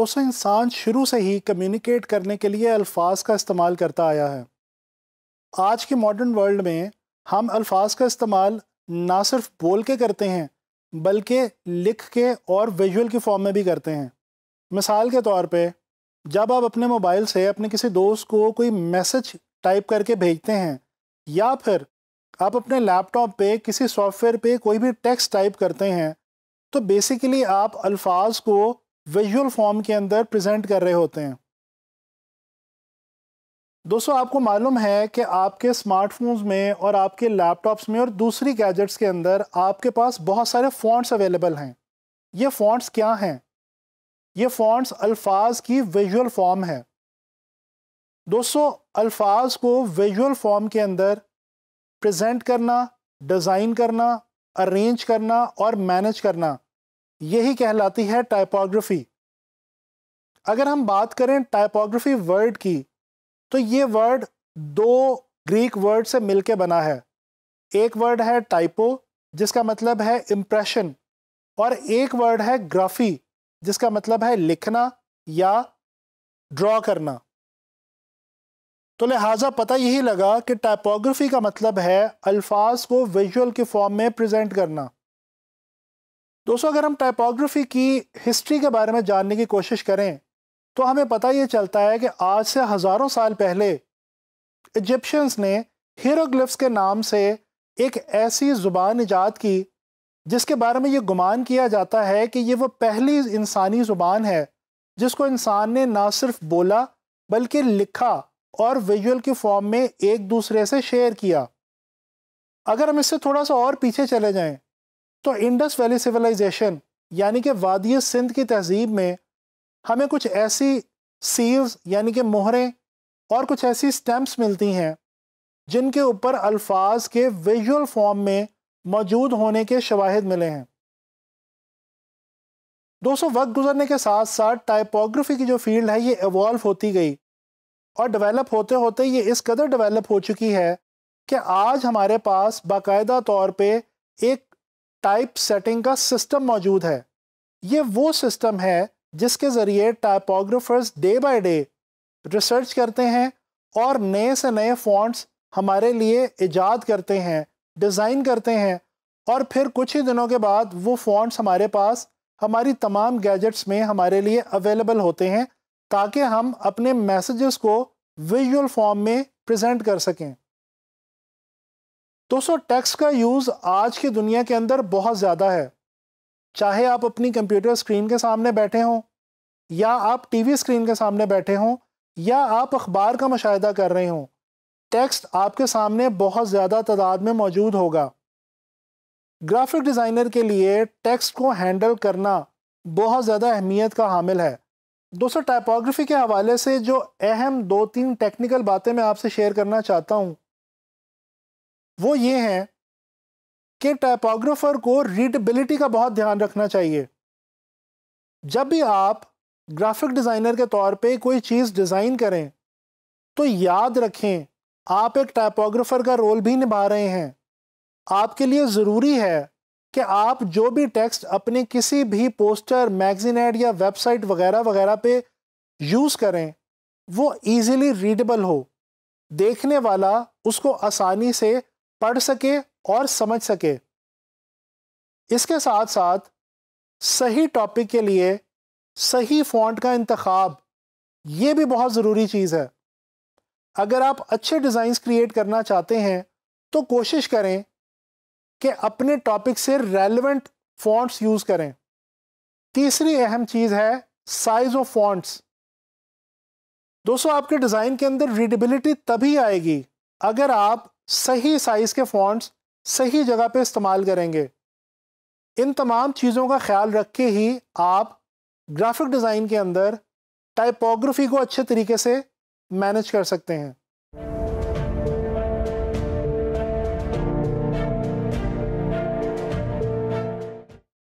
दोस्तों इंसान शुरू से ही कम्युनिकेट करने के लिए अल्फाज का इस्तेमाल करता आया है आज के मॉडर्न वर्ल्ड में हम अल्फाज का इस्तेमाल ना सिर्फ बोल के करते हैं बल्कि लिख के और विजुअल की फॉर्म में भी करते हैं मिसाल के तौर पे जब आप अपने मोबाइल से अपने किसी दोस्त को कोई मैसेज टाइप करके भेजते हैं या फिर आप अपने लैपटॉप पे किसी सॉफ्टवेयर पे कोई भी टेक्स्ट टाइप करते हैं तो बेसिकली आप अल्फाज को विजुअल फॉर्म के अंदर प्रेजेंट कर रहे होते हैं दोस्तों आपको मालूम है कि आपके स्मार्टफोन्स में और आपके लैपटॉप्स में और दूसरी गैजेट्स के अंदर आपके पास बहुत सारे फॉन्ट्स अवेलेबल हैं ये फॉन्ट्स क्या हैं ये फॉन्ट्स अल्फाज की विजुअल फॉर्म है दोस्तों अल्फाज को विजुअल फॉर्म के अंदर प्रेजेंट करना डिज़ाइन करना अरेंज करना और मैनेज करना यही कहलाती है टाइपोग्राफी अगर हम बात करें टाइपोग्राफी वर्ड की तो ये वर्ड दो ग्रीक वर्ड से मिलके बना है एक वर्ड है टाइपो जिसका मतलब है इम्प्रेशन और एक वर्ड है ग्राफी जिसका मतलब है लिखना या ड्रॉ करना तो लिहाजा पता यही लगा कि टाइपोग्राफी का मतलब है अल्फाज को विजुअल के फॉर्म में प्रेजेंट करना दोस्तों अगर हम टाइपोग्राफी की हिस्ट्री के बारे में जानने की कोशिश करें तो हमें पता ये चलता है कि आज से हज़ारों साल पहले इजिप्शियंस ने हीरोग्लिफ्स के नाम से एक ऐसी ज़ुबान ईजाद की जिसके बारे में ये गुमान किया जाता है कि ये वो पहली इंसानी ज़ुबान है जिसको इंसान ने ना सिर्फ बोला बल्कि लिखा और विजुअल की फॉर्म में एक दूसरे से शेयर किया अगर हम इससे थोड़ा सा और पीछे चले जाएं तो इंडस वैली सिविलाइजेशन यानी कि वादिय सिंध की तहजीब में हमें कुछ ऐसी सील्स यानी कि मोहरें और कुछ ऐसी स्टैम्प्स मिलती हैं जिनके ऊपर अल्फाज के विजुअल फॉर्म में मौजूद होने के शवाहद मिले हैं दोस्तों वक्त गुजरने के साथ साथ टाइपोग्राफी की जो फील्ड है ये एवॉल्व होती गई और डेवलप होते होते ये इस कदर डेवलप हो चुकी है कि आज हमारे पास बाकायदा तौर पे एक टाइप सेटिंग का सिस्टम मौजूद है ये वो सिस्टम है जिसके ज़रिए typographers day by day research करते हैं और नए से नए फॉन्ट्स हमारे लिए इजाद करते हैं डिज़ाइन करते हैं और फिर कुछ ही दिनों के बाद वो फॉन्ट्स हमारे पास हमारी तमाम गैजेट्स में हमारे लिए अवेलेबल होते हैं ताकि हम अपने मैसेजेस को विजुअल फॉर्म में प्रेजेंट कर सकें दोस्तों टेक्स्ट का यूज़ आज की दुनिया के अंदर बहुत ज़्यादा है चाहे आप अपनी कंप्यूटर स्क्रीन के सामने बैठे हों या आप टीवी स्क्रीन के सामने बैठे हों या आप अखबार का मुशाह कर रहे हों टेक्स्ट आपके सामने बहुत ज़्यादा तादाद में मौजूद होगा ग्राफिक डिज़ाइनर के लिए टेक्स्ट को हैंडल करना बहुत ज़्यादा अहमियत का हामिल है दोस्तों टाइपोग्राफी के हवाले से जो अहम दो तीन टेक्निकल बातें मैं आपसे शेयर करना चाहता हूँ वो ये हैं कि टाइपोग्राफर को रीडेबिलिटी का बहुत ध्यान रखना चाहिए जब भी आप ग्राफिक डिज़ाइनर के तौर पे कोई चीज़ डिज़ाइन करें तो याद रखें आप एक टाइपोग्राफर का रोल भी निभा रहे हैं आपके लिए ज़रूरी है कि आप जो भी टेक्स्ट अपने किसी भी पोस्टर मैगजीन एड या वेबसाइट वगैरह वगैरह पे यूज़ करें वो ईज़िली रीडेबल हो देखने वाला उसको आसानी से पढ़ सके और समझ सके इसके साथ साथ सही टॉपिक के लिए सही फॉन्ट का इंतखब ये भी बहुत ज़रूरी चीज़ है अगर आप अच्छे डिज़ाइंस क्रिएट करना चाहते हैं तो कोशिश करें कि अपने टॉपिक से रेलेवेंट फॉन्ट्स यूज़ करें तीसरी अहम चीज़ है साइज़ ऑफ फॉन्ट्स दोस्तों आपके डिज़ाइन के अंदर रीडेबिलिटी तभी आएगी अगर आप सही साइज़ के फॉन्ट्स सही जगह पे इस्तेमाल करेंगे इन तमाम चीज़ों का ख्याल रख के ही आप ग्राफिक डिज़ाइन के अंदर टाइपोग्राफी को अच्छे तरीके से मैनेज कर सकते हैं